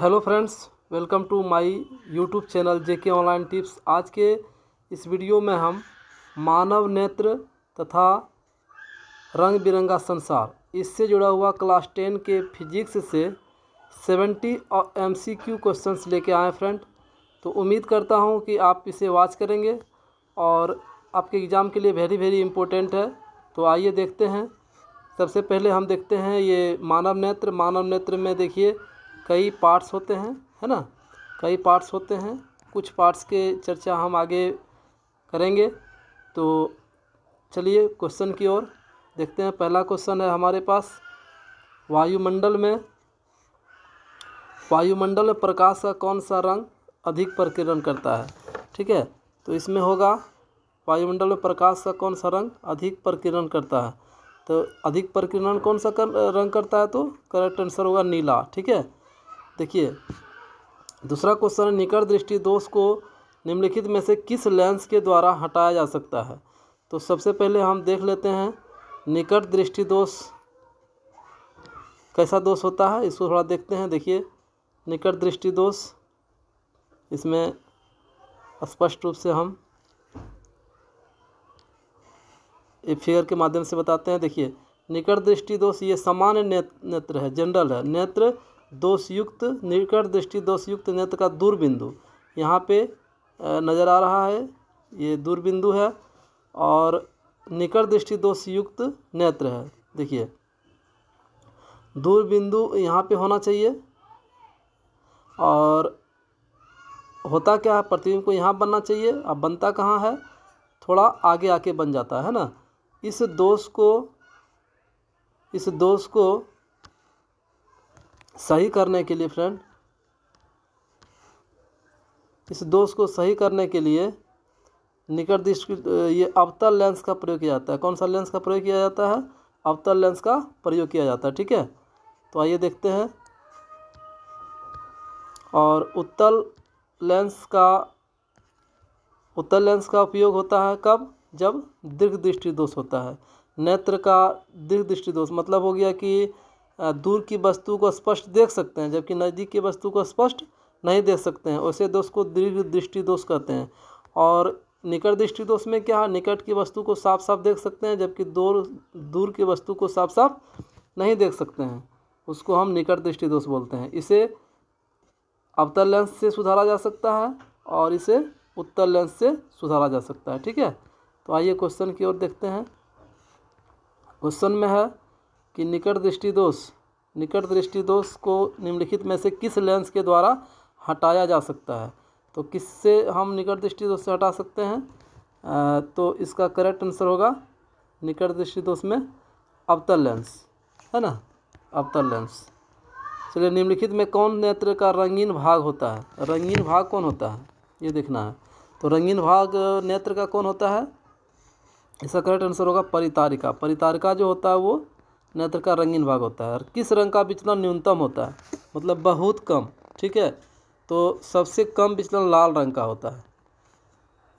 hello friends welcome to my YouTube channel JK online tips आज के इस video में हम मानव नेत्र तथा रंग बिरंगा संसार इससे जुड़ा हुआ क्लास टेन के फिजिक्स से सेवेंटी और एम सी क्यू क्वेश्चन लेके आए फ्रेंड तो उम्मीद करता हूँ कि आप इसे वॉच करेंगे और आपके एग्ज़ाम के लिए वेरी वेरी इंपॉर्टेंट है तो आइए देखते हैं सबसे पहले हम देखते हैं ये मानव नेत्र मानव नेत्र में देखिए कई पार्ट्स होते हैं है ना कई पार्ट्स होते हैं कुछ पार्ट्स के चर्चा हम आगे करेंगे तो चलिए क्वेश्चन की ओर देखते हैं पहला क्वेश्चन है हमारे पास वायुमंडल में वायुमंडल में प्रकाश का कौन सा रंग अधिक प्रकीर्ण करता है ठीक है तो इसमें होगा वायुमंडल में प्रकाश का कौन सा रंग अधिक प्रकीर्ण करता है तो अधिक प्रकीर्णन कौन सा कर, रंग करता है तो करेक्ट आंसर होगा नीला ठीक है देखिए दूसरा क्वेश्चन है निकट दृष्टि दोष को निम्नलिखित में से किस लेंस के द्वारा हटाया जा सकता है तो सबसे पहले हम देख लेते हैं निकट दृष्टि दोष कैसा दोष होता है इसको थोड़ा देखते हैं देखिए निकट दृष्टि दोष इसमें स्पष्ट रूप से हम फिगर के माध्यम से बताते हैं देखिए निकट दृष्टि दोष ये सामान्य नेत्र है जनरल है नेत्र दोषयुक्त निकट दृष्टि दोषयुक्त नेत्र का दूरबिंदु यहाँ पे नज़र आ रहा है ये दूरबिंदु है और निकट दृष्टि दोषयुक्त नेत्र है देखिए दूरबिंदु यहाँ पे होना चाहिए और होता क्या है प्रतिबिंब को यहाँ बनना चाहिए अब बनता कहाँ है थोड़ा आगे आके बन जाता है ना इस दोष को इस दोष को सही करने के लिए फ्रेंड इस दोष को सही करने के लिए निकट दृष्टि ये अवतल लेंस का प्रयोग किया जाता है कौन सा लेंस का प्रयोग किया जाता है अवतल लेंस का प्रयोग किया जाता है ठीक है तो आइए देखते हैं और उत्तल लेंस का उत्तल लेंस का उपयोग होता है कब जब दीर्घ दृष्टि दोष होता है नेत्र का दीर्घ दृष्टि दोष मतलब हो गया कि दूर की वस्तु को स्पष्ट देख सकते हैं जबकि नज़दीक की वस्तु को स्पष्ट नहीं देख सकते हैं उसे दोष को दीर्घ दृष्टि दोष कहते हैं और निकट दृष्टि दोष में क्या है निकट की वस्तु को साफ साफ देख सकते हैं जबकि दूर दूर की वस्तु को साफ साफ नहीं देख सकते हैं उसको हम निकट दृष्टि दोष बोलते हैं इसे अवतर लेंस से सुधारा जा सकता है और इसे उत्तर लेंस से सुधारा जा सकता है ठीक है तो आइए क्वेश्चन की ओर देखते हैं क्वेश्चन में है कि निकट दृष्टि दोष निकट दृष्टि दोष को निम्नलिखित में से किस लेंस के द्वारा हटाया जा सकता है तो किससे हम निकट दृष्टि दोष से हटा सकते हैं आ, तो इसका करेक्ट आंसर होगा निकट दृष्टि दोष में अवतल लेंस है ना अवतल लेंस चलिए निम्नलिखित में कौन नेत्र का रंगीन भाग होता है रंगीन भाग कौन होता है ये देखना है तो रंगीन भाग नेत्र का कौन होता है इसका करेक्ट आंसर होगा परितारिका परितारिका जो होता है वो नेत्र का रंगीन भाग होता है और किस रंग का विचलन न्यूनतम होता है मतलब बहुत कम ठीक है तो सबसे कम विचलन लाल रंग का होता है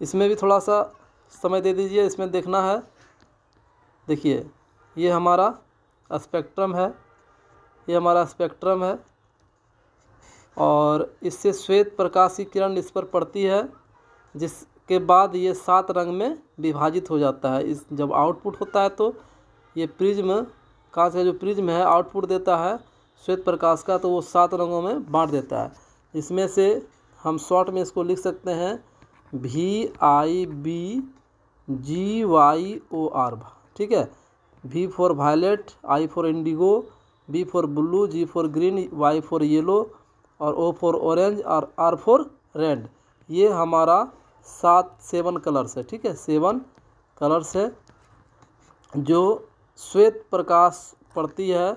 इसमें भी थोड़ा सा समय दे दीजिए इसमें देखना है देखिए ये हमारा स्पेक्ट्रम है ये हमारा स्पेक्ट्रम है और इससे श्वेत प्रकाश की किरण इस पर पड़ती है जिसके बाद ये सात रंग में विभाजित हो जाता है इस जब आउटपुट होता है तो ये प्रिज्म कांच का जो प्रिज्म है आउटपुट देता है श्वेत प्रकाश का तो वो सात रंगों में बांट देता है इसमें से हम शॉर्ट में इसको लिख सकते हैं V I B G Y O R ठीक है V for violet I for indigo B for blue G for green Y for yellow और ओ फॉर ऑरेंज और आर फॉर रेड ये हमारा सात सेवन कलर्स है ठीक है सेवन कलर्स है जो श्वेत प्रकाश पड़ती है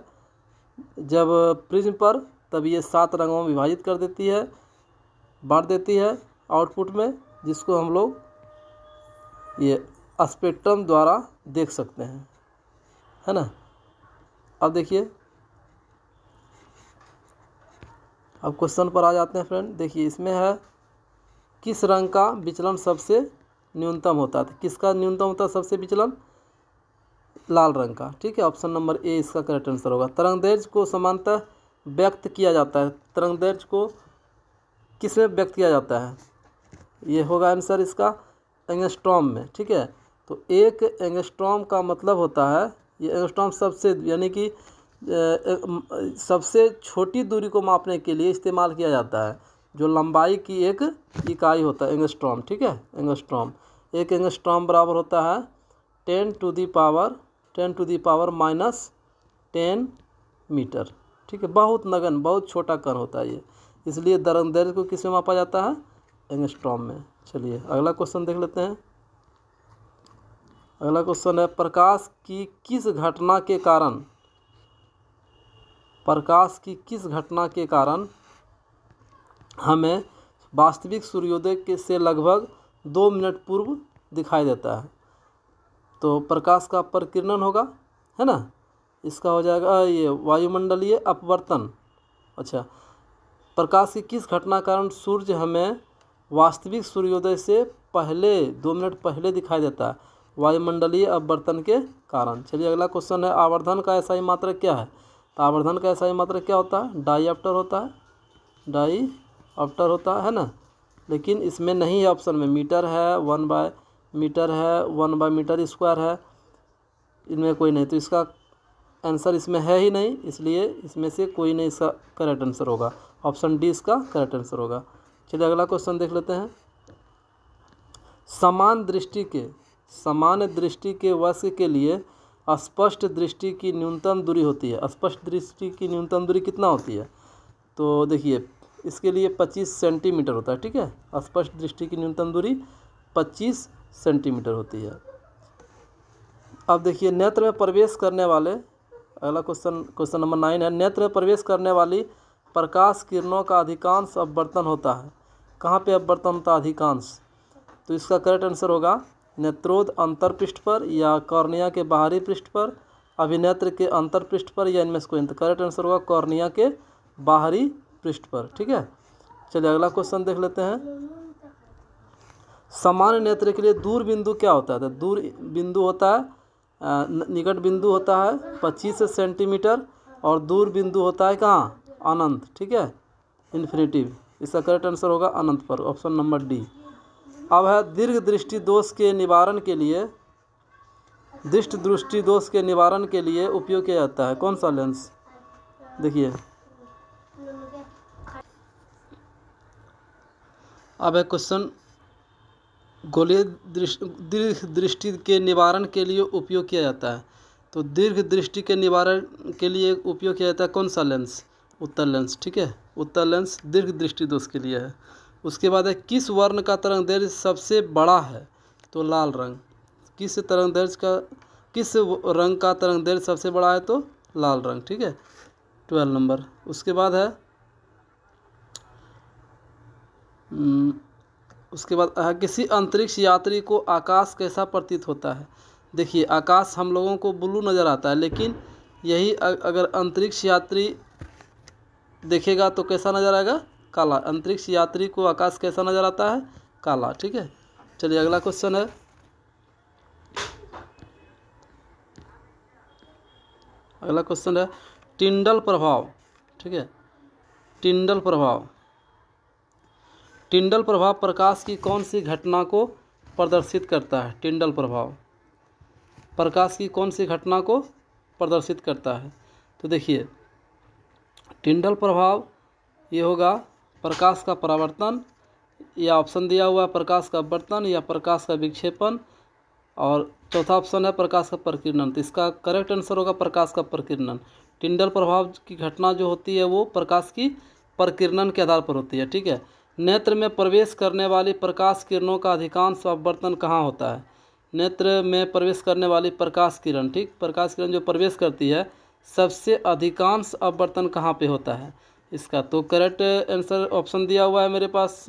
जब प्रिज्म पर तब ये सात रंगों में विभाजित कर देती है बांट देती है आउटपुट में जिसको हम लोग ये स्पेक्ट्रम द्वारा देख सकते हैं है ना अब देखिए अब क्वेश्चन पर आ जाते हैं फ्रेंड देखिए इसमें है किस रंग का विचलन सबसे न्यूनतम होता है तो किसका न्यूनतम होता है सबसे विचलन लाल रंग का ठीक है ऑप्शन नंबर ए इसका करेक्ट आंसर होगा तरंग को समानतः व्यक्त किया जाता है तरंग को किस में व्यक्त किया जाता है ये होगा आंसर इसका एंगस्ट्रॉम में ठीक है तो एक एंगस्ट्रॉम का मतलब होता है ये एंगस्ट्रॉम सबसे यानी कि सबसे छोटी दूरी को मापने के लिए इस्तेमाल किया जाता है जो लंबाई की एक इकाई होता है एंगस्ट्रॉम ठीक है एंगस्ट्रॉम एक एंगस्ट्रॉम बराबर होता है ten to the power ten to the power minus ten metre ठीक है बहुत नगन बहुत छोटा कण होता है ये इसलिए दरंग दर्ज को किस में मापा जाता है एंगस्ट्रॉम में चलिए अगला क्वेश्चन देख लेते हैं अगला क्वेश्चन है प्रकाश की किस घटना के कारण प्रकाश की किस घटना के कारण हमें वास्तविक सूर्योदय के से लगभग दो मिनट पूर्व दिखाई देता है तो प्रकाश का प्रकीर्णन होगा है ना इसका हो जाएगा ये वायुमंडलीय अपवर्तन अच्छा प्रकाश की किस घटना कारण सूर्य हमें वास्तविक सूर्योदय से पहले दो मिनट पहले दिखाई देता है वायुमंडलीय अपवर्तन के कारण चलिए अगला क्वेश्चन है आवर्धन का ऐसा ही मात्रक क्या है तो आवर्धन का ऐसा ही मात्रक क्या होता है डाई ऑप्टर होता है डाई ऑप्टर होता है ना लेकिन इसमें नहीं है ऑप्शन में मीटर है वन बाय मीटर है वन बाई मीटर स्क्वायर है इनमें कोई नहीं तो इसका आंसर इसमें है ही नहीं इसलिए इसमें से कोई नहीं इसका करेक्ट आंसर होगा ऑप्शन डी इसका करेक्ट आंसर होगा चलिए अगला क्वेश्चन देख लेते हैं समान दृष्टि के समान दृष्टि के वश के लिए स्पष्ट दृष्टि की न्यूनतम दूरी होती है स्पष्ट दृष्टि की न्यूनतम दूरी कितना होती है तो देखिए इसके लिए पच्चीस सेंटीमीटर होता है ठीक है स्पष्ट दृष्टि की न्यूनतम दूरी पच्चीस सेंटीमीटर होती है अब देखिए नेत्र में प्रवेश करने वाले अगला क्वेश्चन क्वेश्चन नंबर नाइन है नेत्र में प्रवेश करने वाली प्रकाश किरणों का अधिकांश अपवर्तन होता है कहाँ पे अपवर्तन होता है अधिकांश तो इसका करेक्ट आंसर होगा नेत्रोद अंतरपृष्ठ पर या कॉर्निया के बाहरी पृष्ठ पर अभिनेत्र के अंतरपृष्ठ पर या इनमें से करेक्ट आंसर होगा कॉर्निया के बाहरी पृष्ठ पर ठीक है चलिए अगला क्वेश्चन देख लेते हैं सामान्य नेत्र के लिए दूर बिंदु क्या होता है तो दूर बिंदु होता है निकट बिंदु होता है पच्चीस सेंटीमीटर और दूर बिंदु होता है कहाँ अनंत ठीक है इन्फिनेटिव इसका करेक्ट आंसर होगा अनंत पर ऑप्शन नंबर डी अब है दीर्घ दृष्टि दोष के निवारण के लिए दृष्ट दृष्टि दोष के निवारण के लिए उपयोग किया जाता है कौन सा लेंस देखिए अब है क्वेश्चन गोलीय दीर्घ दृष्टि के निवारण के लिए उपयोग किया जाता है तो दीर्घ दृष्टि के निवारण के लिए उपयोग किया जाता है कौन सा लेंस उत्तर लेंस ठीक है उत्तर लेंस दीर्घ दृष्टि दोष के लिए है उसके बाद है किस वर्ण का तरंग दर्ज सबसे बड़ा है तो लाल रंग किस तरंग दर्ज का किस रंग का तरंग दर्ज सबसे बड़ा है तो लाल रंग ठीक है ट्वेल्व नंबर उसके बाद है हम्म, उसके बाद किसी अंतरिक्ष यात्री को आकाश कैसा प्रतीत होता है देखिए आकाश हम लोगों को ब्लू नज़र आता है लेकिन यही अगर अंतरिक्ष यात्री देखेगा तो कैसा नज़र आएगा काला अंतरिक्ष यात्री को आकाश कैसा नज़र आता है काला ठीक है चलिए अगला क्वेश्चन है अगला क्वेश्चन है टिंडल प्रभाव ठीक है टिंडल प्रभाव टिंडल प्रभाव प्रकाश की कौन सी घटना को प्रदर्शित करता है टिंडल प्रभाव प्रकाश की कौन सी घटना को प्रदर्शित करता है तो देखिए टिंडल प्रभाव ये होगा प्रकाश का परावर्तन या ऑप्शन दिया हुआ है प्रकाश का बर्तन या प्रकाश का विक्षेपण और चौथा ऑप्शन है प्रकाश का प्रकीर्णन तो इसका करेक्ट आंसर होगा प्रकाश का प्रकीर्णन टिंडल प्रभाव की घटना जो होती है वो प्रकाश की प्रकीर्णन के आधार पर होती है ठीक है नेत्र में प्रवेश करने वाली प्रकाश किरणों का अधिकांश अपवर्तन कहाँ होता है नेत्र में प्रवेश करने वाली प्रकाश किरण ठीक प्रकाश किरण जो प्रवेश करती है सबसे अधिकांश अपवर्तन कहाँ पे होता है इसका तो करेक्ट आंसर ऑप्शन दिया हुआ है मेरे पास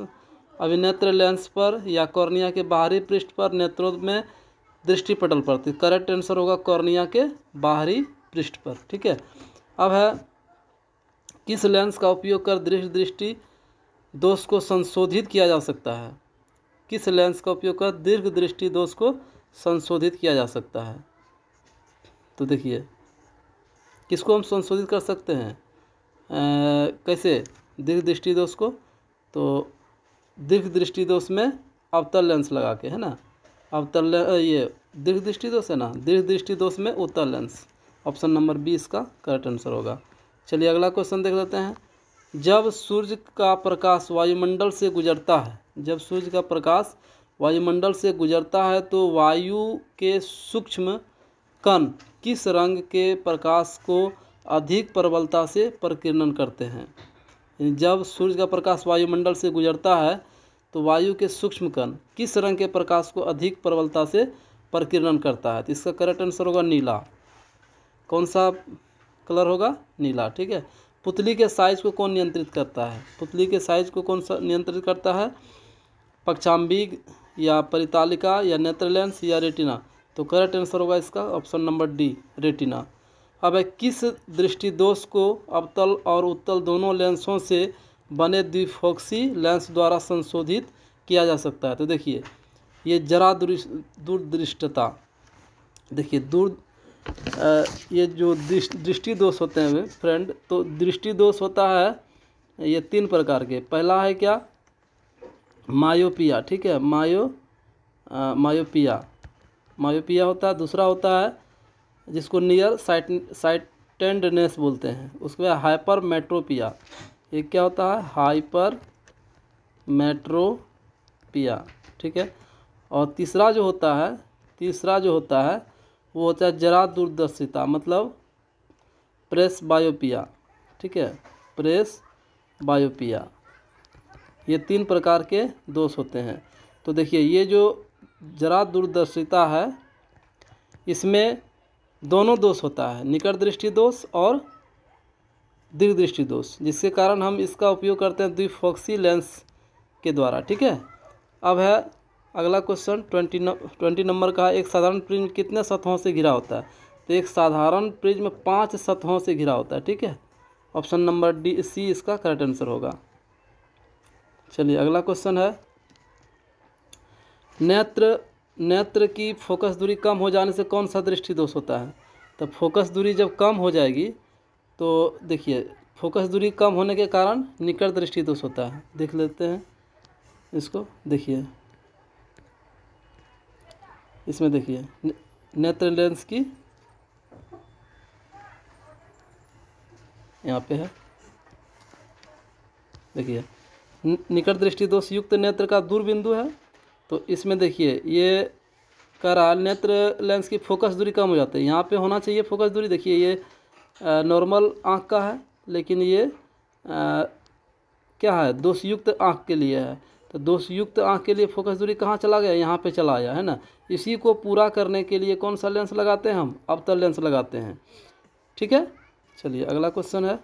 अभिनेत्र लेंस पर या कॉर्निया के बाहरी पृष्ठ पर नेत्रों में दृष्टि पटल पड़ती करेक्ट आंसर तो होगा कॉर्निया के बाहरी पृष्ठ पर ठीक है अब है किस लेंस का उपयोग कर दृष्टि दृष्टि दोष को संशोधित किया जा सकता है किस लेंस का उपयोग कर दीर्घ दृष्टि दोष को संशोधित किया जा सकता है तो देखिए किसको हम संशोधित कर सकते हैं आ, कैसे दीर्घ दृष्टि दोष को तो दीर्घ दृष्टि दोष में अवतल लेंस लगा के है ना अवतल ये दीर्घ दृष्टि दोष है ना दीर्घ दृष्टि दोष में उत्तर लेंस ऑप्शन नंबर बी इसका करेक्ट आंसर होगा चलिए अगला क्वेश्चन देख लेते हैं जब सूर्य का प्रकाश वायुमंडल से गुजरता है जब सूर्य का प्रकाश वायुमंडल से गुजरता है तो वायु के सूक्ष्म कण किस रंग के प्रकाश को अधिक प्रबलता से प्रकीर्णन करते हैं जब सूर्य का प्रकाश वायुमंडल से गुजरता है तो वायु के सूक्ष्म कण किस रंग के प्रकाश को अधिक प्रबलता से प्रकीर्णन करता है तो इसका करेक्ट आंसर होगा नीला कौन सा कलर होगा नीला ठीक है पुतली के साइज को कौन नियंत्रित करता है पुतली के साइज को कौन सा नियंत्रित करता है पक्षाम्बी या परितालिका या नेत्रलेंस या रेटिना तो करेक्ट आंसर होगा इसका ऑप्शन नंबर डी रेटिना अब है किस दृष्टि दोष को अवतल और उत्तल दोनों लेंसों से बने द्विफोक्सी लेंस द्वारा संशोधित किया जा सकता है तो देखिए ये जरा दूरदृष्टता देखिए दूर ये जो दृष्टि दोष होते हैं फ्रेंड तो दृष्टि दोष होता है ये तीन प्रकार के पहला है क्या मायोपिया ठीक है मायो आ, मायोपिया मायोपिया होता है दूसरा होता है जिसको नियर साइट साइटेंडनेस बोलते हैं उसके बाद हाइपर मेट्रोपिया ये क्या होता है हाइपर मेट्रोपिया ठीक है और तीसरा जो होता है तीसरा जो होता है वो होता है जरा दूरदर्शिता मतलब प्रेस बायोपिया ठीक है प्रेस बायोपिया ये तीन प्रकार के दोष होते हैं तो देखिए ये जो जरा दूरदर्शिता है इसमें दोनों दोष होता है निकट दृष्टि दोष और दीर्घ दृष्टि दोष जिसके कारण हम इसका उपयोग करते हैं द्विफोक्सी लेंस के द्वारा ठीक है अब है अगला क्वेश्चन ट्वेंटी ट्वेंटी नंबर का है एक साधारण प्रिज्म कितने सतहों से घिरा होता है तो एक साधारण प्रिज्म पाँच सतहों से घिरा होता है ठीक है ऑप्शन नंबर डी सी इसका करेक्ट आंसर होगा चलिए अगला क्वेश्चन है नेत्र नेत्र की फोकस दूरी कम हो जाने से कौन सा दृष्टि दोष होता है तो फोकस दूरी जब कम हो जाएगी तो देखिए फोकस दूरी कम होने के कारण निकट दृष्टि दोष होता है देख लेते हैं इसको देखिए इसमें देखिए नेत्र लेंस की यहाँ पे है देखिए निकट दृष्टि दोष युक्त नेत्र का दूर बिंदु है तो इसमें देखिए ये करा नेत्र लेंस की फोकस दूरी कम हो जाती है यहाँ पे होना चाहिए फोकस दूरी देखिए ये नॉर्मल आँख का है लेकिन ये आ, क्या है दोषयुक्त आँख के लिए है तो दोषयुक्त आँख के लिए फोकस दूरी कहाँ चला गया यहाँ पे चला आया है ना इसी को पूरा करने के लिए कौन सा लेंस लगाते हैं हम अवतल तो लेंस लगाते हैं ठीक है चलिए अगला क्वेश्चन है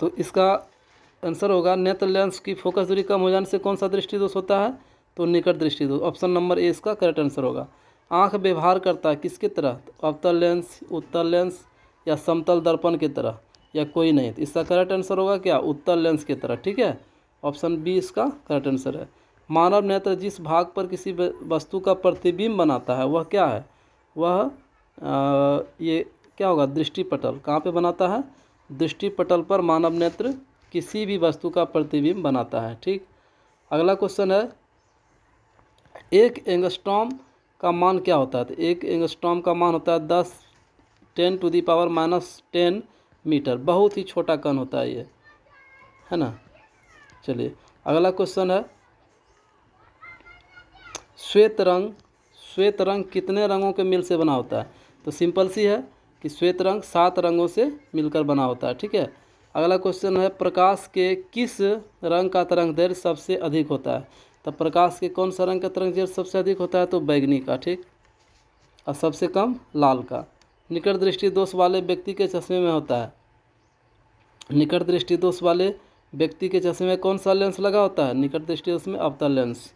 तो इसका आंसर होगा नेत्र लेंस की फोकस दूरी कम हो जाने से कौन सा दृष्टि दोष होता है तो निकट दृष्टि दोष ऑप्शन नंबर ए इसका करेक्ट आंसर होगा आँख व्यवहार करता है किसके तरह तो अवतल लेंस उत्तर लेंस या समतल दर्पण की तरह या कोई नहीं तो इसका करेक्ट आंसर होगा क्या उत्तर लेंस की तरह ठीक है ऑप्शन बी इसका करेक्ट आंसर है मानव नेत्र जिस भाग पर किसी वस्तु का प्रतिबिंब बनाता है वह क्या है वह आ, ये क्या होगा दृष्टिपटल कहाँ पे बनाता है दृष्टिपटल पर मानव नेत्र किसी भी वस्तु का प्रतिबिंब बनाता है ठीक अगला क्वेश्चन है एक एंगस्टॉम का मान क्या होता है तो एक एंगस्ट्रॉम का मान होता है दस ten to the power minus ten metre बहुत ही छोटा कण होता है ये है ना चलिए अगला क्वेश्चन है श्वेत रंग श्वेत रंग कितने रंगों के मिल से बना होता है तो सिंपल सी है कि श्वेत रंग सात रंगों से मिलकर बना होता है ठीक है अगला क्वेश्चन है प्रकाश के किस रंग का तरंग दैर्घ्य सबसे अधिक होता है तब प्रकाश के कौन सा रंग का तरंग तरंगजेट सबसे अधिक होता है तो बैगनी का ठीक और सबसे कम लाल का निकट दृष्टि दोष वाले व्यक्ति के चश्मे में होता है निकट दृष्टि दोष वाले व्यक्ति के चश्मे में कौन सा लेंस लगा होता है निकट दृष्टि उसमें में अवतल लेंस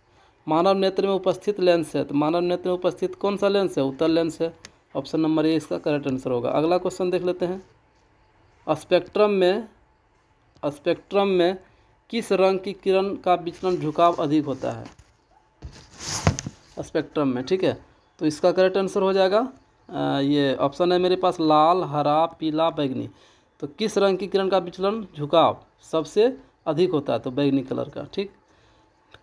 मानव नेत्र में उपस्थित लेंस है तो मानव नेत्र में उपस्थित कौन सा लेंस है उत्तर लेंस है ऑप्शन नंबर ए इसका करेक्ट आंसर होगा अगला क्वेश्चन देख लेते हैं स्पेक्ट्रम में स्पेक्ट्रम में किस रंग की किरण का विचलन झुकाव अधिक होता है स्पेक्ट्रम में ठीक है तो इसका करेक्ट आंसर हो जाएगा आ, ये ऑप्शन है मेरे पास लाल हरा पीला बैगनी तो किस रंग की किरण का विचलन झुकाव सबसे अधिक होता है तो बैगनी कलर का ठीक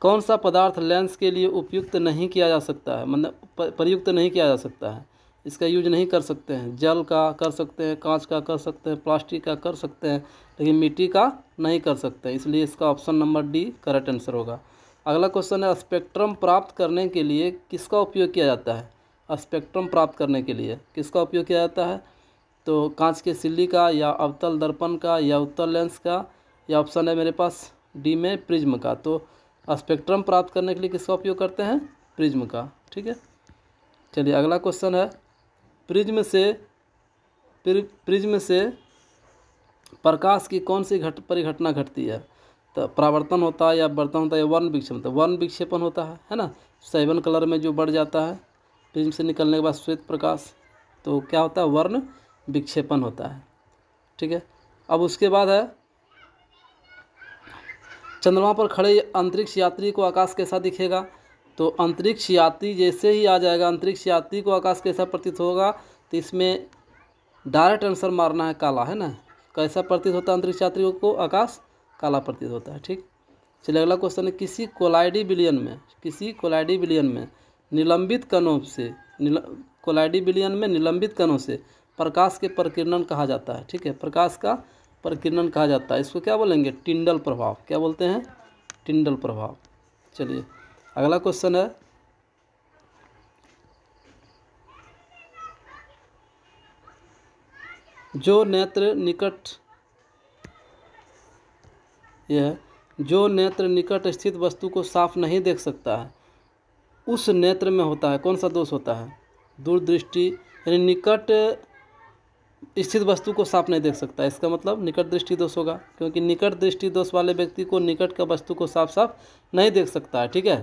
कौन सा पदार्थ लेंस के लिए उपयुक्त नहीं किया जा सकता है मतलब प्रयुक्त नहीं किया जा सकता है इसका यूज नहीं कर सकते हैं जल का कर सकते हैं कांच का कर सकते हैं प्लास्टिक का कर सकते हैं लेकिन मिट्टी का नहीं कर सकते इसलिए इसका option number D correct answer होगा अगला क्वेश्चन है स्पेक्ट्रम प्राप्त करने के लिए किसका उपयोग किया जाता है स्पेक्ट्रम प्राप्त करने के लिए किसका उपयोग किया जाता है तो कांच के सिल्ली का या अवतल दर्पण का या उत्तल लेंस का या ऑप्शन है मेरे पास डी में प्रिज्म का तो स्पेक्ट्रम प्राप्त करने के लिए किसका उपयोग करते हैं प्रिज्म का ठीक है चलिए अगला क्वेश्चन है प्रिज्म से प्रिज्म से प्रकाश की कौन सी घट परिघटना घटती है तो परावर्तन होता है या बर्तन होता है या वर्ण विक्षेपण होता है वर्ण विक्षेपण होता है है ना सेवन कलर में जो बढ़ जाता है प्रिज्म से निकलने के बाद श्वेत प्रकाश तो क्या होता है वर्ण विक्षेपण होता है ठीक है अब उसके बाद है चंद्रमा पर खड़े अंतरिक्ष यात्री को आकाश कैसा दिखेगा तो अंतरिक्ष यात्री जैसे ही आ जाएगा अंतरिक्ष यात्री को आकाश कैसा प्रतीत होगा तो इसमें डायरेक्ट आंसर मारना है काला है ना कैसा प्रतीत होता है अंतरिक्ष यात्रियों को आकाश काला प्रतीत होता है ठीक चलिए अगला क्वेश्चन है किसी कोलाइडी बिलियन में किसी कोलाइडी बिलियन में निलंबित कणों से निल कोलाइडी बिलियन में निलंबित कणों से प्रकाश के प्रकीर्णन कहा जाता है ठीक है प्रकाश का प्रकीर्णन कहा जाता है इसको क्या बोलेंगे टिंडल प्रभाव क्या बोलते हैं टिंडल प्रभाव चलिए अगला क्वेश्चन है जो नेत्र निकट यह जो नेत्र निकट स्थित वस्तु को साफ नहीं देख सकता है उस नेत्र में होता है कौन सा दोष होता है दूरदृष्टि यानी निकट स्थित वस्तु को साफ नहीं देख सकता इसका मतलब निकट दृष्टि दोष होगा क्योंकि निकट दृष्टि दोष वाले व्यक्ति को निकट का वस्तु को साफ साफ नहीं देख सकता है ठीक है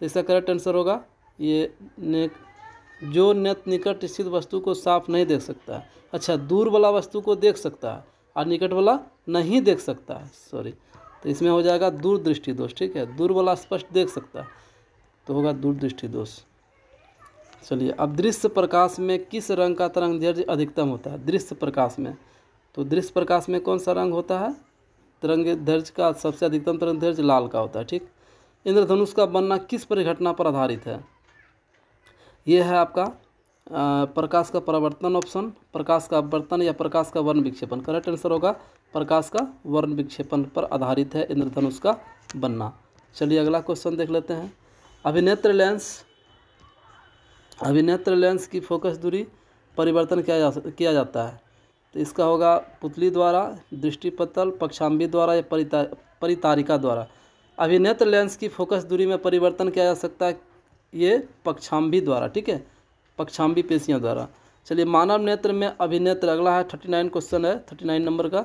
तो इसका करेक्ट आंसर होगा ये ने जो नेत निकट स्थित वस्तु को साफ नहीं देख सकता अच्छा दूर वाला वस्तु को देख सकता है और निकट वाला नहीं देख सकता है सॉरी तो इसमें हो जाएगा दूरदृष्टि दोष ठीक है दूर वाला स्पष्ट देख सकता है तो होगा दूरदृष्टि दोष चलिए अब दृश्य प्रकाश में किस रंग का तरंग धैर्य अधिकतम होता है दृश्य प्रकाश में तो दृश्य प्रकाश में कौन सा रंग होता है तरंग दर्ज का सबसे अधिकतम तरंग दर्ज लाल का होता है ठीक इंद्रधनुष का बनना किस परिघटना पर आधारित है यह है आपका प्रकाश का परावर्तन ऑप्शन प्रकाश का अपवर्तन या प्रकाश का वर्ण विक्षेपण करेक्ट आंसर होगा प्रकाश का वर्ण विक्षेपण पर आधारित है इंद्रधनुष का बनना चलिए अगला क्वेश्चन देख लेते हैं अभिनेत्र लेंस अभिनेत्र लेंस की फोकस दूरी परिवर्तन किया जा किया जाता है तो इसका होगा पुतली द्वारा दृष्टिपतल पक्षाम्बी द्वारा या परिता परितारिका द्वारा अभिनेत्र लेंस की फोकस दूरी में परिवर्तन किया जा सकता है ये पक्षांबी द्वारा ठीक है पक्षाम्बी पेशियों द्वारा चलिए मानव नेत्र में अभिनेत्र अगला है थर्टी नाइन क्वेश्चन है थर्टी नाइन नंबर का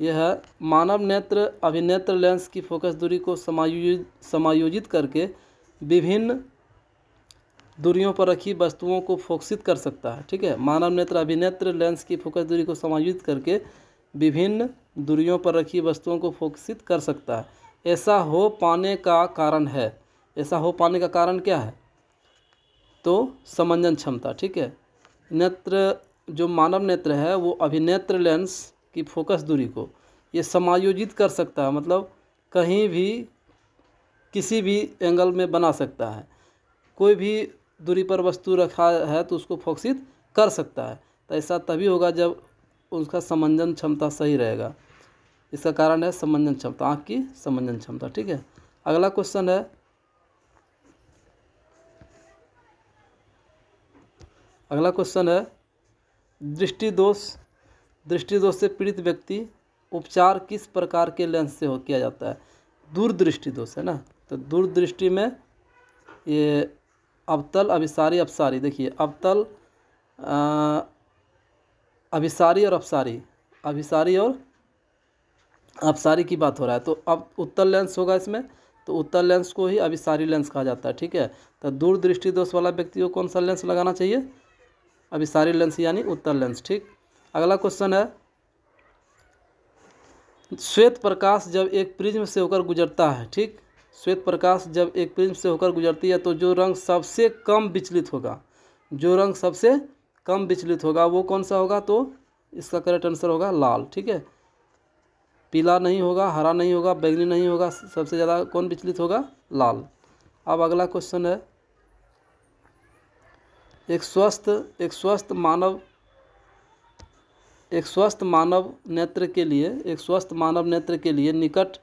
यह है मानव नेत्र अभिनेत्र लेंस की फोकस दूरी को समायोजित समायोजित करके विभिन्न दूरियों पर रखी वस्तुओं को फोकसित कर सकता है ठीक है मानव नेत्र अभिनेत्र लेंस की फोकस दूरी को समायोजित करके विभिन्न दूरियों पर रखी वस्तुओं को फोकसित कर सकता है ऐसा हो पाने का कारण है ऐसा हो पाने का कारण क्या है तो समंजन क्षमता ठीक है नेत्र जो मानव नेत्र है वो अभिनेत्र लेंस की फोकस दूरी को ये समायोजित कर सकता है मतलब कहीं भी किसी भी एंगल में बना सकता है कोई भी दूरी पर वस्तु रखा है तो उसको फोकसित कर सकता है तो ऐसा तभी होगा जब उसका समंजन क्षमता सही रहेगा इसका कारण है समंजन क्षमता आँख की समंजन क्षमता ठीक है अगला क्वेश्चन है अगला क्वेश्चन है दृष्टिदोष दृष्टिदोष से पीड़ित व्यक्ति उपचार किस प्रकार के लेंस से हो किया जाता है दूरदृष्टि दोष है ना तो दूरदृष्टि में ये अबतल अभिसारी अपसारी देखिए अबतल अभिसारी और अपसारी अभिसारी और अब सारी की बात हो रहा है तो अब उत्तर लेंस होगा इसमें तो उत्तर लेंस को ही अभी सारी लेंस कहा जाता है ठीक है तो दूरदृष्टि दोष वाला व्यक्ति को कौन सा लेंस लगाना चाहिए अभी सारी लेंस यानी उत्तर लेंस ठीक अगला क्वेश्चन है श्वेत प्रकाश जब एक प्रिज्म से होकर गुजरता है ठीक श्वेत प्रकाश जब एक प्रिज्म से होकर गुजरती है तो जो रंग सबसे कम विचलित होगा जो रंग सबसे कम विचलित होगा वो कौन सा होगा तो इसका करेक्ट आंसर होगा लाल ठीक है पीला नहीं होगा हरा नहीं होगा बैगनी नहीं होगा सबसे ज़्यादा कौन विचलित होगा लाल अब अगला क्वेश्चन है एक स्वस्थ एक स्वस्थ मानव एक स्वस्थ मानव नेत्र के लिए एक स्वस्थ मानव नेत्र के लिए निकट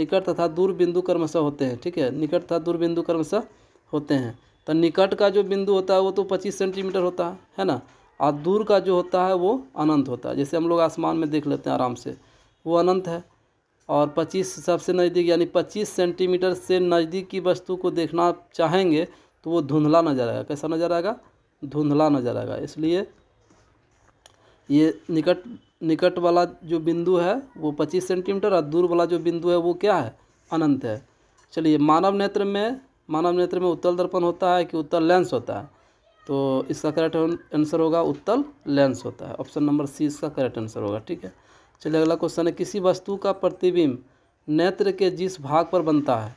निकट तथा दूर बिंदु क्रमशः होते हैं ठीक है निकट तथा दूर बिंदु क्रमशः होते हैं तो निकट का जो बिंदु होता है वो तो पच्चीस सेंटीमीटर होता है है ना और दूर का जो होता है वो अनंत होता है जैसे हम लोग आसमान में देख लेते हैं आराम से वो अनंत है और 25 सबसे नज़दीक यानी 25 सेंटीमीटर से नज़दीक की वस्तु को देखना चाहेंगे तो वो धुंधला नज़र आएगा कैसा नज़र आएगा धुंधला नज़र आएगा इसलिए ये निकट निकट वाला जो बिंदु है वो 25 सेंटीमीटर और दूर वाला जो बिंदु है वो क्या है अनंत है चलिए मानव नेत्र में मानव नेत्र में उत्तल दर्पण होता है कि उत्तल लेंस होता है तो इसका करेक्ट आंसर होगा उत्तल लेंस होता है ऑप्शन नंबर सी इसका करेक्ट आंसर होगा ठीक है चलिए अगला क्वेश्चन है किसी वस्तु का प्रतिबिंब नेत्र के जिस भाग पर बनता है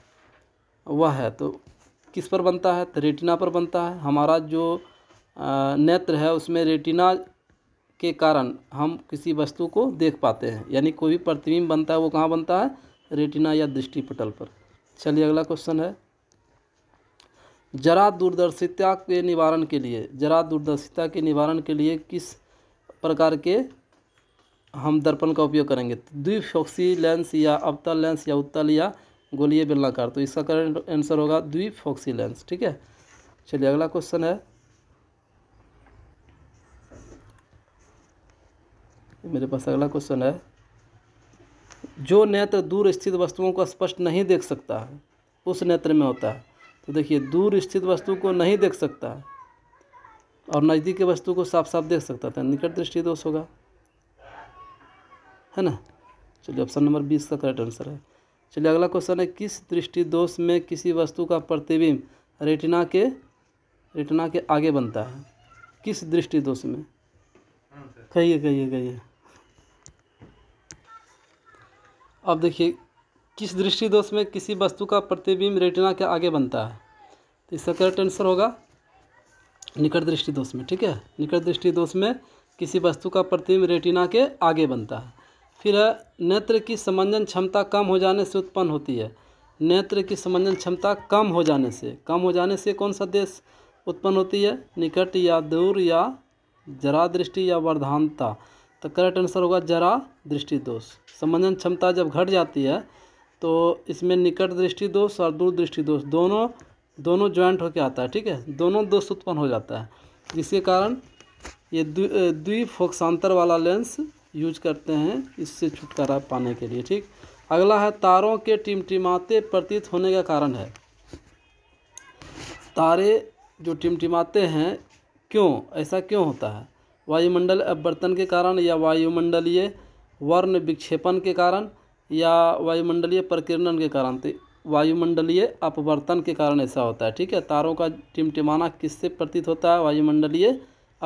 वह है तो किस पर बनता है तो रेटिना पर बनता है हमारा जो नेत्र है उसमें रेटिना के कारण हम किसी वस्तु को देख पाते हैं यानी कोई भी प्रतिबिंब बनता है वो कहाँ बनता है रेटिना या दृष्टिपटल पर चलिए अगला क्वेश्चन है जरा दूरदर्शिता के निवारण के लिए जरा दूरदर्शिता के निवारण के लिए किस प्रकार के हम दर्पण का उपयोग करेंगे द्विफोक्सी लेंस या अवतल लेंस या उत्तल या गोलीय बेलनाकार तो इसका करेंट आंसर होगा द्विफोक्सी लेंस ठीक है चलिए अगला क्वेश्चन है मेरे पास अगला क्वेश्चन है जो नेत्र दूर स्थित वस्तुओं को स्पष्ट नहीं देख सकता है उस नेत्र में होता है तो देखिए दूर स्थित वस्तु को नहीं देख सकता है और नज़दीक वस्तु को साफ साफ देख सकता था निकट दृष्टि दोष होगा है ना चलिए ऑप्शन नंबर बीस का करेक्ट आंसर है चलिए अगला क्वेश्चन है किस दृष्टि दोष में किसी वस्तु का प्रतिबिंब रेटिना के रेटिना के आगे बनता है किस दृष्टि दोष में कहिए कहिए कहिए अब देखिए किस दृष्टि दोष में किसी वस्तु का प्रतिबिंब रेटिना के आगे बनता है तो इसका करेक्ट आंसर होगा निकट दृष्टि दोष में ठीक है निकट दृष्टि दोष में किसी वस्तु का प्रतिबिंब रेटिना के आगे बनता है फिर नेत्र की समंजन क्षमता कम हो जाने से उत्पन्न होती है नेत्र की समंजन क्षमता कम हो जाने से कम हो जाने से कौन सा देश उत्पन्न होती है निकट या दूर या जरा दृष्टि या वर्धानता तो करेक्ट आंसर होगा जरा दृष्टि दोष समंजन क्षमता जब घट जाती है तो इसमें निकट दृष्टि दोष और दूर दृष्टि दोष दोनों दोनों ज्वाइंट होकर आता है ठीक है दोनों दोष उत्पन्न हो जाता है जिसके कारण ये फोक्सांतर वाला लेंस यूज करते हैं इससे छुटकारा पाने के लिए ठीक अगला है तारों के टिमटिमाते प्रतीत होने का कारण है तारे जो टिमटिमाते हैं क्यों ऐसा क्यों होता है वायुमंडल अपवर्तन के कारण या वायुमंडलीय वर्ण विक्षेपण के कारण या वायुमंडलीय प्रकीर्णन के कारण तो वायुमंडलीय अपवर्तन के कारण ऐसा होता है ठीक है तारों का टिमटिमाना किससे प्रतीत होता है वायुमंडलीय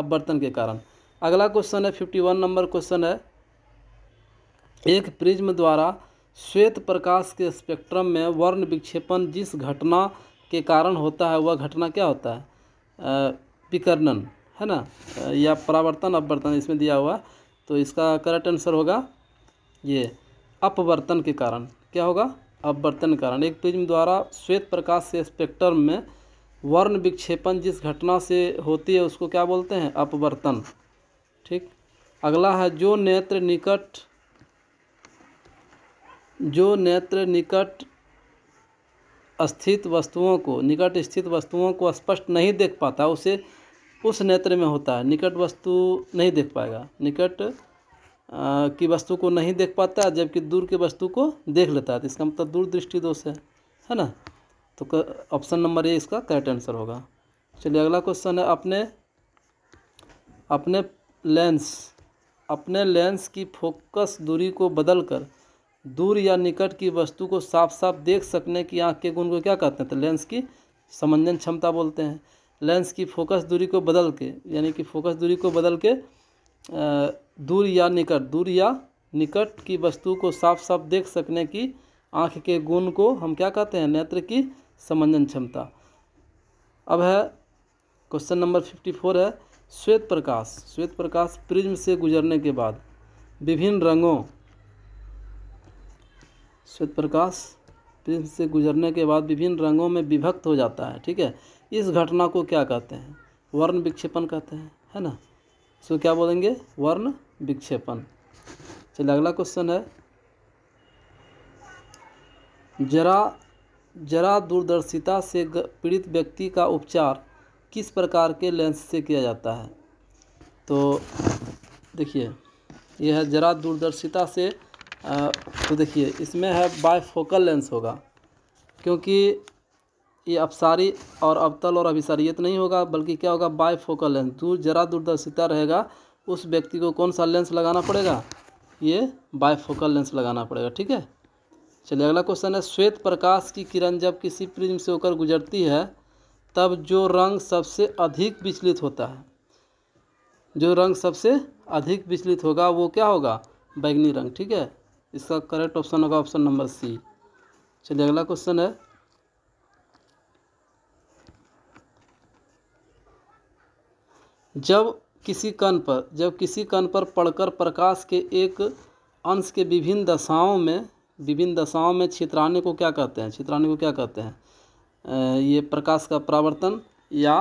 अपवर्तन के कारण अगला क्वेश्चन है फिफ्टी वन नंबर क्वेश्चन है एक प्रिज्म द्वारा श्वेत प्रकाश के स्पेक्ट्रम में वर्ण विक्षेपण जिस घटना के कारण होता है वह घटना क्या होता है विकर्णन है ना या परावर्तन अपवर्तन इसमें दिया हुआ तो इसका करेक्ट आंसर होगा ये अपवर्तन के कारण क्या होगा अपवर्तन के कारण एक प्रिज्म द्वारा श्वेत प्रकाश के स्पेक्ट्रम में वर्ण विक्षेपण जिस घटना से होती है उसको क्या बोलते हैं अपवर्तन ठीक अगला है जो नेत्र निकट जो नेत्र निकट स्थित वस्तुओं को निकट स्थित वस्तुओं को स्पष्ट नहीं देख पाता उसे उस नेत्र में होता है निकट वस्तु नहीं देख पाएगा निकट की वस्तु को नहीं देख पाता जबकि दूर की वस्तु को देख लेता है तो इसका मतलब दूर दृष्टि दोष है है ना तो ऑप्शन नंबर ए इसका करेक्ट आंसर होगा चलिए अगला क्वेश्चन है अपने अपने लेंस अपने लेंस की फोकस दूरी को बदलकर दूर या निकट की वस्तु को साफ साफ देख सकने की आँख के गुण को क्या कहते हैं तो लेंस की समंजन क्षमता बोलते हैं लेंस की फोकस दूरी को बदल के यानी कि फोकस दूरी को बदल के दूर या निकट दूर या निकट की वस्तु को साफ साफ देख सकने की आँख के गुण को हम क्या कहते हैं नेत्र की समंजन क्षमता अब है क्वेश्चन नंबर फिफ्टी फोर है श्वेत प्रकाश श्वेत प्रकाश प्रिज्म से गुजरने के बाद विभिन्न रंगों श्वेत प्रकाश प्रिज्म से गुजरने के बाद विभिन्न रंगों में विभक्त हो जाता है ठीक है इस घटना को क्या कहते हैं वर्ण विक्षेपण कहते हैं है ना इसको क्या बोलेंगे वर्ण विक्षेपण चलिए अगला क्वेश्चन है जरा जरा दूरदर्शिता से पीड़ित व्यक्ति का उपचार किस प्रकार के लेंस से किया जाता है तो देखिए यह है ज़रा दूरदर्शिता से आ, तो देखिए इसमें है बायफोकल लेंस होगा क्योंकि ये अपसारी और अबतल और अभिसारियत नहीं होगा बल्कि क्या होगा बायफोकल लेंस दूर तो ज़रा दूरदर्शिता रहेगा उस व्यक्ति को कौन सा लेंस लगाना पड़ेगा ये बायफोकल लेंस लगाना पड़ेगा ठीक है चलिए अगला क्वेश्चन है श्वेत प्रकाश की किरण जब किसी प्रिज्म से होकर गुजरती है तब जो रंग सबसे अधिक विचलित होता है जो रंग सबसे अधिक विचलित होगा वो क्या होगा बैगनी रंग ठीक है इसका करेक्ट ऑप्शन होगा ऑप्शन नंबर सी चलिए अगला क्वेश्चन है जब किसी कण पर जब किसी कण पर पड़कर प्रकाश के एक अंश के विभिन्न दशाओं में विभिन्न दशाओं में छित्राने को क्या कहते हैं छित्राने को क्या कहते हैं ये प्रकाश का प्रावर्तन या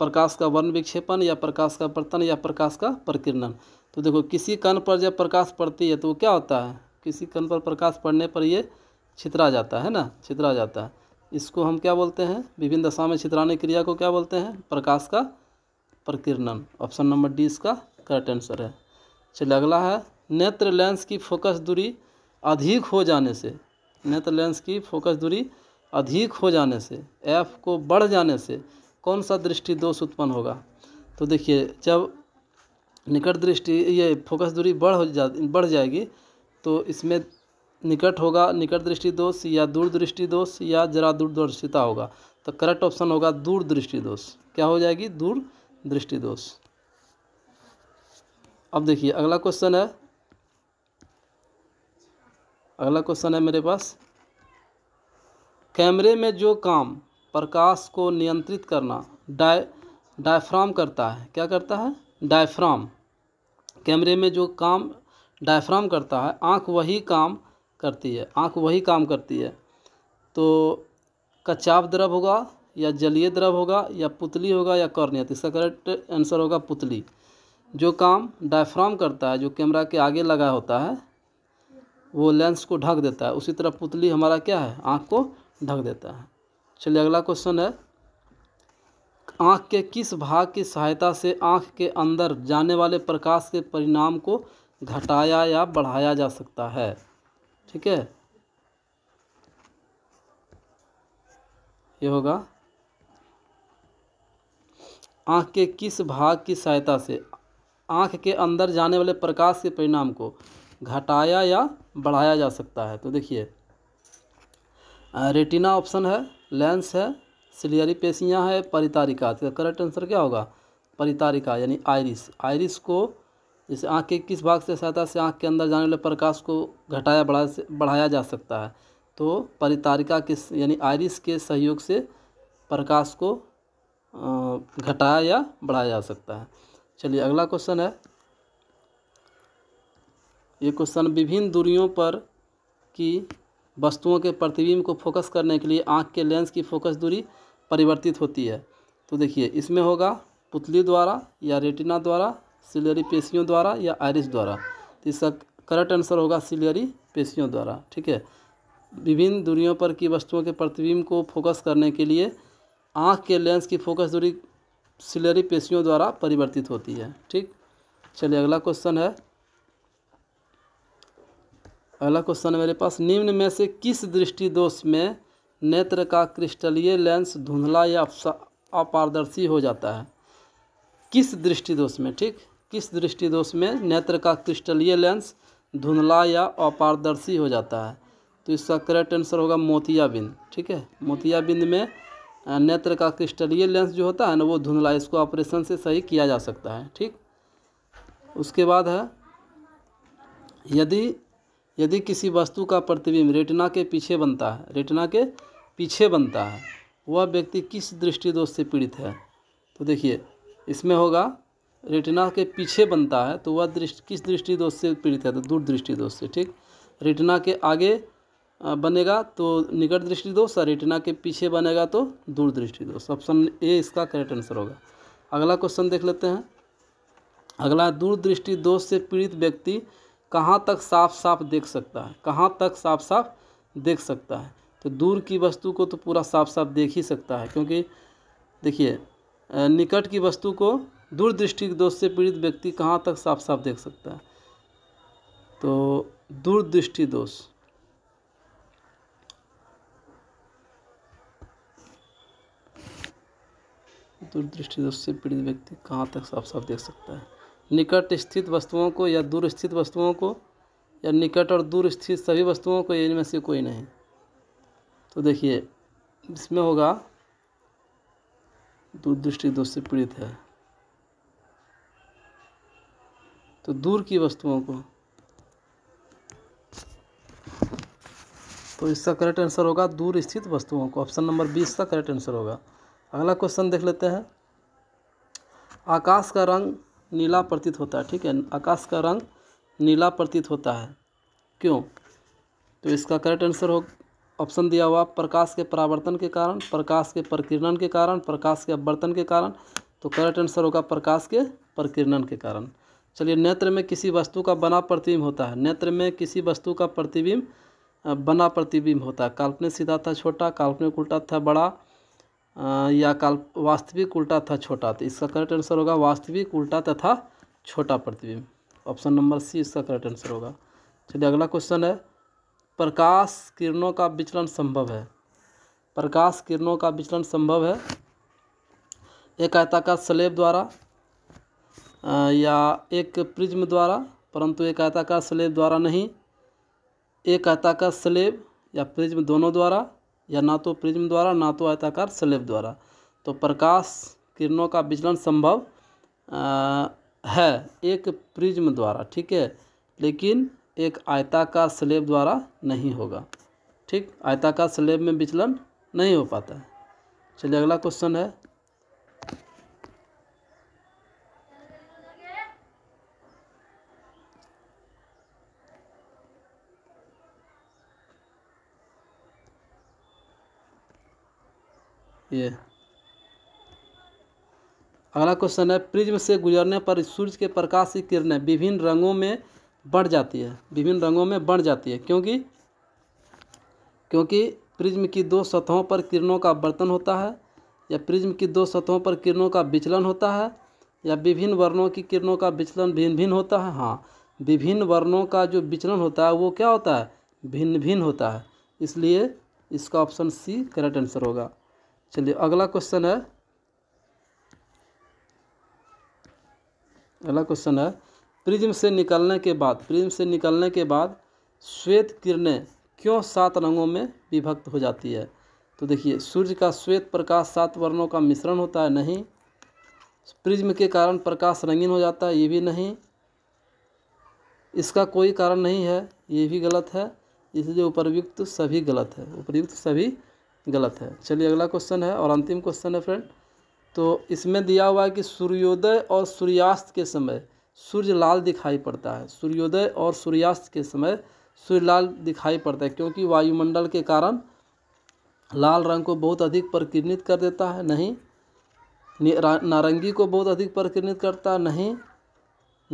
प्रकाश का वर्ण विक्षेपण या प्रकाश का प्रतन या प्रकाश का प्रकीर्णन तो देखो किसी कण पर जब प्रकाश पड़ती है तो वो क्या होता है किसी कण पर प्रकाश पड़ने पर ये छितरा जाता है ना छितरा जाता है इसको हम क्या बोलते हैं विभिन्न दशा में छितराने क्रिया को क्या बोलते हैं प्रकाश का प्रकीर्णन ऑप्शन नंबर डी इसका करेक्ट आंसर है चलिए अगला है नेत्र लेंस की फोकस दूरी अधिक हो जाने से तो लेंस की फोकस दूरी अधिक हो जाने से एफ को बढ़ जाने से कौन सा दृष्टि दोष उत्पन्न होगा तो देखिए जब निकट दृष्टि ये फोकस दूरी बढ़ हो जा बढ़ जाएगी तो इसमें निकट होगा निकट दृष्टि दोष या दूर दृष्टि दोष या जरा दूरदर्शिता होगा तो करेक्ट ऑप्शन होगा दूर दृष्टि दोष क्या हो जाएगी दूर दृष्टि दोष अब देखिए अगला क्वेश्चन है अगला क्वेश्चन है मेरे पास कैमरे में जो काम प्रकाश को नियंत्रित करना डाय डायफ्राम करता है क्या करता है डायफ्राम कैमरे में जो काम डायफ्राम करता है आँख वही काम करती है आँख वही काम करती है तो कचाव द्रव होगा या जलीय द्रव होगा या पुतली होगा या कॉर्नियत इसका करेक्ट आंसर होगा पुतली जो काम डायफ्राम करता है जो कैमरा के आगे लगा होता है वो लेंस को ढक देता है उसी तरह पुतली हमारा क्या है आँख को ढक देता है चलिए अगला क्वेश्चन है आँख के किस भाग की सहायता से आँख के अंदर जाने वाले प्रकाश के परिणाम को घटाया या बढ़ाया जा सकता है ठीक है ये होगा आँख के किस भाग की सहायता से आँख के अंदर जाने वाले प्रकाश के परिणाम को घटाया या बढ़ाया जा सकता है तो देखिए रेटिना ऑप्शन है लेंस है सिलियरी पेशियाँ है परितारिका तो करेक्ट आंसर क्या होगा परितारिका यानी आयरिस आयरिस को जैसे आँख के किस भाग से सहायता से आँख के अंदर जाने वाले प्रकाश को घटाया बढ़ाया बढ़ाया जा सकता है तो परितारिका के यानी आयरिस के सहयोग से प्रकाश को घटाया या बढ़ाया जा सकता है चलिए अगला क्वेश्चन है ये क्वेश्चन विभिन्न दूरियों पर की वस्तुओं के प्रतिबिंब को फोकस करने के लिए आँख के लेंस की फोकस दूरी परिवर्तित होती है तो देखिए इसमें होगा पुतली द्वारा या रेटिना द्वारा सिलियरी पेशियों द्वारा या आयरिस द्वारा तो इसका करेक्ट आंसर होगा सिलियरी पेशियों द्वारा ठीक है विभिन्न दूरियों पर की वस्तुओं के प्रतिबिंब को फोकस करने के लिए आँख के लेंस की फोकस दूरी सिलरी पेशियों द्वारा परिवर्तित होती है ठीक चलिए अगला क्वेश्चन है अगला क्वेश्चन मेरे पास निम्न में से किस दृष्टि दोष में नेत्र का क्रिस्टलीय लेंस धुंधला या अपारदर्शी हो जाता है किस दृष्टि दोष में ठीक किस दृष्टि दोष में नेत्र का क्रिस्टलीय लेंस धुंधला या अपारदर्शी हो जाता है तो इसका करेक्ट आंसर होगा मोतियाबिंद ठीक है मोतियाबिंद में नेत्र का क्रिस्टलीय लेंस जो होता है ना वो धुंधला इसको ऑपरेशन से सही किया जा सकता है ठीक उसके बाद है यदि यदि किसी वस्तु का प्रतिबिंब रेटना के पीछे बनता है रेटना के पीछे बनता है वह व्यक्ति किस दृष्टि दोष से पीड़ित है तो देखिए इसमें होगा रेटना के पीछे बनता है तो वह दृष्टि किस दृष्टि दोष से पीड़ित है तो दूर दृष्टि दोष से ठीक रेटना के आगे बनेगा तो निकट दृष्टि दोष और रेटना के पीछे बनेगा तो दूर दृष्टि दोष ऑप्शन ए इसका करेक्ट आंसर होगा अगला क्वेश्चन देख लेते हैं अगला दूरदृष्टि दोष से पीड़ित व्यक्ति कहाँ तक साफ साफ देख सकता है कहाँ तक साफ साफ देख सकता है तो दूर की वस्तु को तो पूरा साफ साफ देख ही सकता है क्योंकि देखिए निकट की वस्तु को तो दूरदृष्टि दोष से पीड़ित व्यक्ति कहाँ तक साफ साफ देख सकता है तो दूरदृष्टि दोष दृष्टि दोष से पीड़ित व्यक्ति कहाँ तक साफ साफ देख सकता है निकट स्थित वस्तुओं को या दूर स्थित वस्तुओं को या निकट और दूर स्थित सभी वस्तुओं को इनमें से कोई नहीं तो देखिए इसमें होगा दूरदृष्टि दोष से पीड़ित है तो दूर की वस्तुओं को तो इसका करेक्ट आंसर होगा दूर स्थित वस्तुओं को ऑप्शन नंबर बीस का करेक्ट आंसर होगा अगला क्वेश्चन देख लेते हैं आकाश का रंग नीला प्रतीत होता है ठीक है आकाश का रंग नीला प्रतीत होता है क्यों तो इसका करेक्ट आंसर हो ऑप्शन दिया हुआ प्रकाश के परावर्तन के कारण प्रकाश के प्रकीर्णन के कारण प्रकाश के अपवर्तन के कारण तो करेक्ट आंसर होगा प्रकाश के प्रकीर्णन के कारण चलिए नेत्र में किसी वस्तु का बना प्रतिबिंब होता है नेत्र में किसी वस्तु का प्रतिबिंब बना प्रतिबिंब होता है काल्पनिक सीधा था छोटा काल्पनिक उल्टा था बड़ा या काल वास्तविक उल्टा तथा छोटा तो इसका करेक्ट आंसर होगा वास्तविक उल्टा तथा छोटा प्रतिबिंब ऑप्शन नंबर सी इसका करेक्ट आंसर होगा चलिए अगला क्वेश्चन है प्रकाश किरणों का विचलन संभव है प्रकाश किरणों का विचलन संभव है एक आयताकार स्लेब द्वारा या एक प्रिज्म द्वारा परंतु एक आयताकार स्लेब द्वारा नहीं एक आयताकार स्लेब या प्रिज्म दोनों द्वारा या ना तो प्रिज्म द्वारा ना तो आयताकार स्लेब द्वारा तो प्रकाश किरणों का विचलन संभव है एक प्रिज्म द्वारा ठीक है लेकिन एक आयताकार स्लेब द्वारा नहीं होगा ठीक आयताकार स्लेब में विचलन नहीं हो पाता है चलिए अगला क्वेश्चन है ये अगला क्वेश्चन है प्रिज्म से गुजरने पर सूर्य के प्रकाश की किरणें विभिन्न रंगों में बढ़ जाती है विभिन्न रंगों में बढ़ जाती है क्योंकि क्योंकि प्रिज्म की दो सतहों पर किरणों का बर्तन होता है या प्रिज्म की दो सतहों पर किरणों का विचलन होता है या विभिन्न वर्णों की किरणों का विचलन भिन्न भिन्न होता है हाँ विभिन्न वर्णों का जो विचलन होता है वो क्या होता है भिन्न भिन्न होता है इसलिए इसका ऑप्शन सी करेक्ट आंसर होगा चलिए अगला क्वेश्चन है अगला क्वेश्चन है प्रिज्म से निकलने के बाद प्रिज्म से निकलने के बाद श्वेत किरणें क्यों सात रंगों में विभक्त हो जाती है तो देखिए सूर्य का श्वेत प्रकाश सात वर्णों का मिश्रण होता है नहीं प्रिज्म के कारण प्रकाश रंगीन हो जाता है ये भी नहीं इसका कोई कारण नहीं है ये भी गलत है इसलिए उपरयुक्त सभी गलत है उपरयुक्त सभी गलत है चलिए अगला क्वेश्चन है और अंतिम क्वेश्चन है फ्रेंड तो इसमें दिया हुआ है कि सूर्योदय और सूर्यास्त के समय सूर्य लाल दिखाई पड़ता है सूर्योदय और सूर्यास्त के समय सूर्य लाल दिखाई पड़ता है क्योंकि वायुमंडल के कारण लाल रंग को बहुत अधिक प्रकीर्णित कर देता है नहीं नारंगी को बहुत अधिक प्रकीर्णित करता है नहीं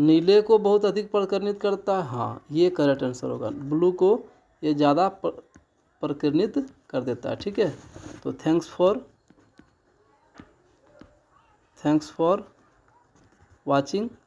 नीले को बहुत अधिक प्रकीर्णित करता है हाँ ये करेक्ट आंसर होगा ब्लू को ये ज़्यादा प्रकीर्णित कर देता है ठीक है तो thanks for thanks for watching